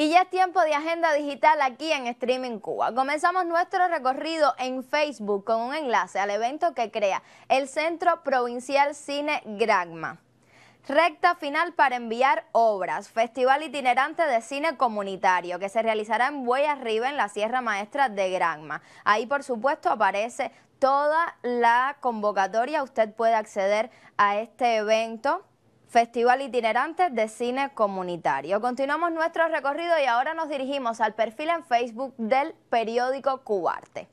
Y ya es tiempo de agenda digital aquí en Streaming Cuba. Comenzamos nuestro recorrido en Facebook con un enlace al evento que crea el Centro Provincial Cine Gragma. Recta final para enviar obras, Festival Itinerante de Cine Comunitario, que se realizará en Buey Arriba, en la Sierra Maestra de Granma. Ahí, por supuesto, aparece toda la convocatoria, usted puede acceder a este evento Festival Itinerante de Cine Comunitario. Continuamos nuestro recorrido y ahora nos dirigimos al perfil en Facebook del periódico Cubarte.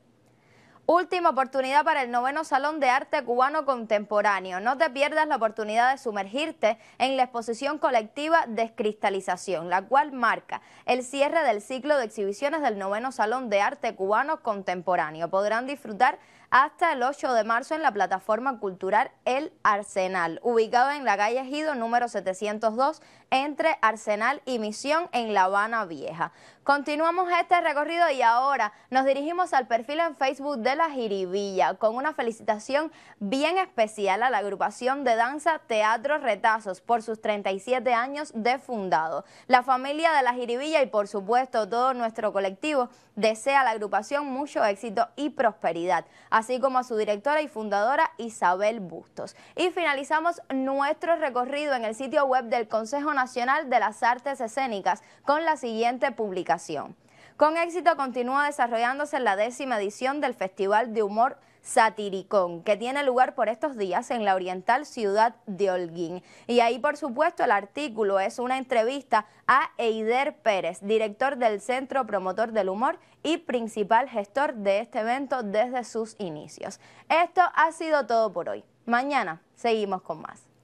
Última oportunidad para el noveno Salón de Arte Cubano Contemporáneo. No te pierdas la oportunidad de sumergirte en la exposición colectiva Descristalización, la cual marca el cierre del ciclo de exhibiciones del noveno Salón de Arte Cubano Contemporáneo. Podrán disfrutar hasta el 8 de marzo en la plataforma cultural El Arsenal, ubicado en la calle Ejido número 702 entre Arsenal y Misión en La Habana Vieja. Continuamos este recorrido y ahora nos dirigimos al perfil en Facebook del la jiribilla, con una felicitación bien especial a la agrupación de danza Teatro Retazos por sus 37 años de fundado. La familia de la jiribilla y por supuesto todo nuestro colectivo desea a la agrupación mucho éxito y prosperidad, así como a su directora y fundadora Isabel Bustos. Y finalizamos nuestro recorrido en el sitio web del Consejo Nacional de las Artes Escénicas con la siguiente publicación. Con éxito continúa desarrollándose la décima edición del Festival de Humor Satiricón, que tiene lugar por estos días en la oriental ciudad de Holguín. Y ahí, por supuesto, el artículo es una entrevista a Eider Pérez, director del Centro Promotor del Humor y principal gestor de este evento desde sus inicios. Esto ha sido todo por hoy. Mañana seguimos con más.